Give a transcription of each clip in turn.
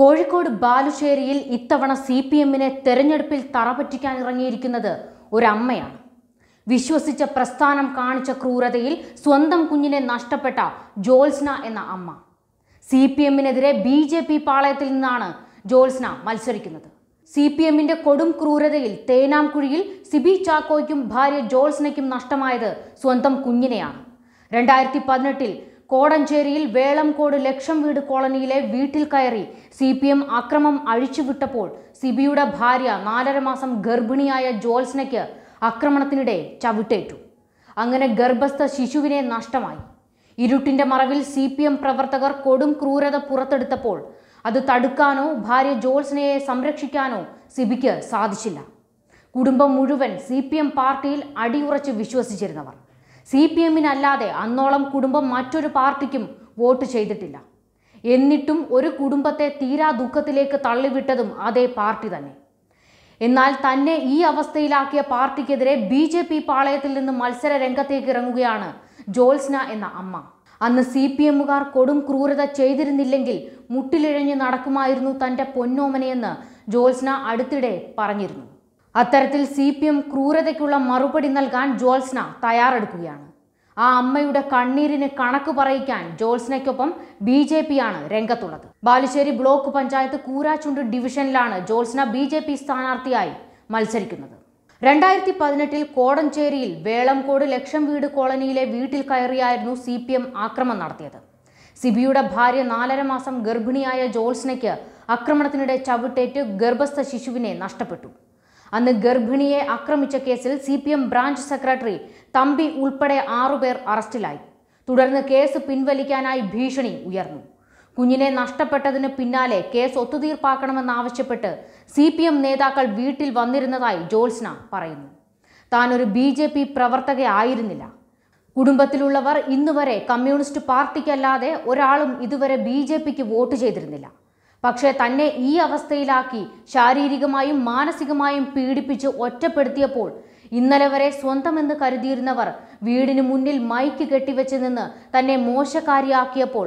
കോഴിക്കോട് ബാലുശ്ശേരിയിൽ ഇത്തവണ C P എമ്മിനെ തെരഞ്ഞെടുപ്പിൽ തറപറ്റിക്കാൻ ഇറങ്ങിയിരിക്കുന്നത് ഒരമ്മയാണ് വിശ്വസിച്ച പ്രസ്ഥാനം കാണിച്ച ക്രൂരതയിൽ സ്വന്തം കുഞ്ഞിനെ നഷ്ടപ്പെട്ട ജോത്സ്ന എന്ന അമ്മ സി പി എമ്മിനെതിരെ ബി ജെ പി പാളയത്തിൽ നിന്നാണ് ജോത്സ്ന മത്സരിക്കുന്നത് സി പി എമ്മിന്റെ കൊടും ക്രൂരതയിൽ തേനാംകുഴിയിൽ സിബി ചാക്കോയ്ക്കും ഭാര്യ ജോത്സ്നയ്ക്കും നഷ്ടമായത് സ്വന്തം കുഞ്ഞിനെയാണ് രണ്ടായിരത്തി പതിനെട്ടിൽ കോടഞ്ചേരിയിൽ വേളംകോട് ലക്ഷം വീട് കോളനിയിലെ വീട്ടിൽ കയറി സി പി എം അക്രമം അഴിച്ചുവിട്ടപ്പോൾ സിബിയുടെ ഭാര്യ നാലര മാസം ഗർഭിണിയായ ജോൽസ്നയ്ക്ക് ആക്രമണത്തിനിടെ ചവിട്ടേറ്റു അങ്ങനെ ഗർഭസ്ഥ ശിശുവിനെ നഷ്ടമായി ഇരുട്ടിന്റെ മറവിൽ സി പി എം പ്രവർത്തകർ കൊടും ക്രൂരത പുറത്തെടുത്തപ്പോൾ അത് തടുക്കാനോ ഭാര്യ ജോൾസിനെയെ സംരക്ഷിക്കാനോ സിബിക്ക് സാധിച്ചില്ല കുടുംബം മുഴുവൻ സി പി എം പാർട്ടിയിൽ അടിയുറച്ച് വിശ്വസിച്ചിരുന്നവർ സി പി എമ്മിനല്ലാതെ അന്നോളം കുടുംബം മറ്റൊരു പാർട്ടിക്കും വോട്ട് ചെയ്തിട്ടില്ല എന്നിട്ടും ഒരു കുടുംബത്തെ തീരാ ദുഃഖത്തിലേക്ക് തള്ളിവിട്ടതും അതേ പാർട്ടി തന്നെ എന്നാൽ തന്നെ ഈ അവസ്ഥയിലാക്കിയ പാർട്ടിക്കെതിരെ ബി ജെ പി പാളയത്തിൽ നിന്ന് മത്സര രംഗത്തേക്ക് ഇറങ്ങുകയാണ് ജോത്സ്ന എന്ന അമ്മ അന്ന് സി പി എമ്മുകാർ കൊടും ക്രൂരത ചെയ്തിരുന്നില്ലെങ്കിൽ മുട്ടിലിഴഞ്ഞ് നടക്കുമായിരുന്നു തൻ്റെ പൊന്നോമനയെന്ന് ജോത്സ്ന അടുത്തിടെ പറഞ്ഞിരുന്നു അത്തരത്തിൽ സി പി എം ക്രൂരതയ്ക്കുള്ള മറുപടി നൽകാൻ ജോത്സ്ന തയ്യാറെടുക്കുകയാണ് ആ അമ്മയുടെ കണ്ണീരിന് കണക്ക് പറയിക്കാൻ ജോത്സ്നയ്ക്കൊപ്പം ബി ജെ ആണ് രംഗത്തുള്ളത് ബാലുശ്ശേരി ബ്ലോക്ക് പഞ്ചായത്ത് കൂരാച്ചുണ്ട് ഡിവിഷനിലാണ് ജോത്സ്ന ബി ജെ പി സ്ഥാനാർത്ഥിയായി മത്സരിക്കുന്നത് രണ്ടായിരത്തി പതിനെട്ടിൽ കോടഞ്ചേരിയിൽ വേളംകോട് ലക്ഷം വീട് കോളനിയിലെ വീട്ടിൽ കയറിയായിരുന്നു സി പി എം ആക്രമം നടത്തിയത് സിബിയുടെ ഭാര്യ നാലര മാസം ഗർഭിണിയായ ജോത്സ്നയ്ക്ക് ആക്രമണത്തിനിടെ ചവിട്ടേറ്റ് ഗർഭസ്ഥ ശിശുവിനെ നഷ്ടപ്പെട്ടു അന്ന് ഗർഭിണിയെ ആക്രമിച്ച കേസിൽ സി ബ്രാഞ്ച് സെക്രട്ടറി തമ്പി ഉൾപ്പെടെ ആറുപേർ അറസ്റ്റിലായി തുടർന്ന് കേസ് പിൻവലിക്കാനായി ഭീഷണി ഉയർന്നു കുഞ്ഞിനെ നഷ്ടപ്പെട്ടതിന് പിന്നാലെ കേസ് ഒത്തുതീർപ്പാക്കണമെന്നാവശ്യപ്പെട്ട് സി പി എം നേതാക്കൾ വീട്ടിൽ വന്നിരുന്നതായി ജോത്സ്ന പറയുന്നു താൻ ഒരു ബി ജെ പി പ്രവർത്തകയായിരുന്നില്ല കുടുംബത്തിലുള്ളവർ ഇന്നുവരെ കമ്മ്യൂണിസ്റ്റ് പാർട്ടിക്കല്ലാതെ ഒരാളും ഇതുവരെ ബി ജെ പിക്ക് വോട്ട് ചെയ്തിരുന്നില്ല പക്ഷേ തന്നെ ഈ അവസ്ഥയിലാക്കി ശാരീരികമായും മാനസികമായും പീഡിപ്പിച്ച് ഒറ്റപ്പെടുത്തിയപ്പോൾ ഇന്നലെ വരെ സ്വന്തമെന്ന് കരുതിയിരുന്നവർ വീടിന് മുന്നിൽ മൈക്ക് കെട്ടിവെച്ച് നിന്ന് തന്നെ മോശക്കാരിയാക്കിയപ്പോൾ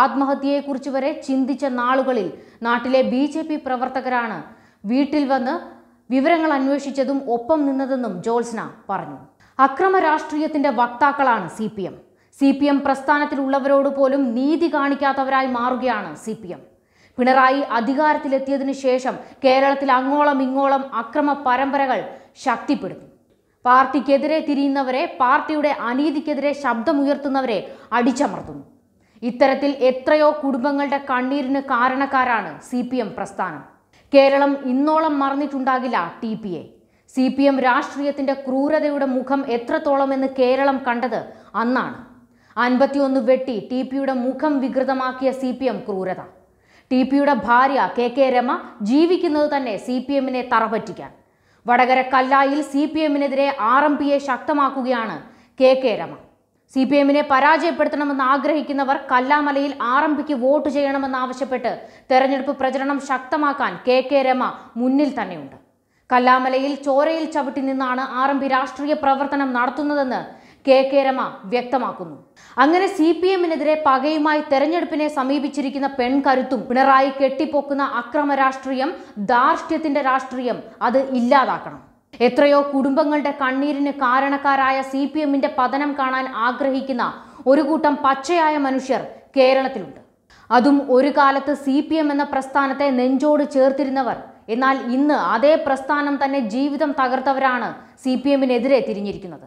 ആത്മഹത്യയെക്കുറിച്ച് വരെ ചിന്തിച്ച നാളുകളിൽ നാട്ടിലെ ബി ജെ പി പ്രവർത്തകരാണ് വീട്ടിൽ വന്ന് വിവരങ്ങൾ അന്വേഷിച്ചതും ഒപ്പം നിന്നതെന്നും ജോത്സ്ന പറഞ്ഞു അക്രമ രാഷ്ട്രീയത്തിന്റെ വക്താക്കളാണ് C P M C P M പ്രസ്ഥാനത്തിലുള്ളവരോട് പോലും നീതി കാണിക്കാത്തവരായി മാറുകയാണ് സി പി എം പിണറായി അധികാരത്തിലെത്തിയതിനു ശേഷം കേരളത്തിൽ അങ്ങോളം ഇങ്ങോളം അക്രമ പരമ്പരകൾ ശക്തിപ്പെടുന്നു പാർട്ടിക്കെതിരെ തിരിയുന്നവരെ പാർട്ടിയുടെ അനീതിക്കെതിരെ ശബ്ദമുയർത്തുന്നവരെ അടിച്ചമർത്തുന്നു ഇത്തരത്തിൽ എത്രയോ കുടുംബങ്ങളുടെ കണ്ണീരിന് കാരണക്കാരാണ് സി പി എം പ്രസ്ഥാനം കേരളം ഇന്നോളം മറന്നിട്ടുണ്ടാകില്ല ടി പി എ സി പി എം രാഷ്ട്രീയത്തിൻ്റെ ക്രൂരതയുടെ മുഖം എത്രത്തോളമെന്ന് കേരളം കണ്ടത് അന്നാണ് അൻപത്തിയൊന്ന് വെട്ടി ടി പിയുടെ മുഖം വികൃതമാക്കിയ സി പി എം ക്രൂരത ടി പിയുടെ ഭാര്യ കെ കെ രമ ജീവിക്കുന്നത് തന്നെ സി പി എമ്മിനെ തറപറ്റിക്കാൻ വടകര കല്ലായിൽ സി പി എമ്മിനെതിരെ ആർ എം പിയെ ശക്തമാക്കുകയാണ് K K Rama C P എമ്മിനെ പരാജയപ്പെടുത്തണമെന്ന് ആഗ്രഹിക്കുന്നവർ കല്ലാമലയിൽ ആർ എം പിക്ക് വോട്ട് ചെയ്യണമെന്നാവശ്യപ്പെട്ട് തെരഞ്ഞെടുപ്പ് പ്രചരണം ശക്തമാക്കാൻ കെ കെ രമ മുന്നിൽ തന്നെയുണ്ട് കല്ലാമലയിൽ ചോരയിൽ ചവിട്ടി നിന്നാണ് ആർ എം പി രാഷ്ട്രീയ പ്രവർത്തനം നടത്തുന്നതെന്ന് കെ കെ രമ വ്യക്തമാക്കുന്നു അങ്ങനെ സി പി എമ്മിനെതിരെ പകയുമായി തെരഞ്ഞെടുപ്പിനെ സമീപിച്ചിരിക്കുന്ന പെൺകരുത്തും പിണറായി കെട്ടിപ്പൊക്കുന്ന അക്രമ രാഷ്ട്രീയം ധാർഷ്ട്യത്തിന്റെ രാഷ്ട്രീയം അത് ഇല്ലാതാക്കണം എത്രയോ കുടുംബങ്ങളുടെ കണ്ണീരിന് കാരണക്കാരായ സി പി എമ്മിന്റെ പതനം കാണാൻ ആഗ്രഹിക്കുന്ന ഒരു കൂട്ടം പച്ചയായ മനുഷ്യർ കേരളത്തിലുണ്ട് അതും ഒരു കാലത്ത് സി പി എം എന്ന പ്രസ്ഥാനത്തെ നെഞ്ചോട് ചേർത്തിരുന്നവർ എന്നാൽ ഇന്ന് അതേ പ്രസ്ഥാനം തന്നെ ജീവിതം തകർത്തവരാണ് സി പി എമ്മിനെതിരെ തിരിഞ്ഞിരിക്കുന്നത്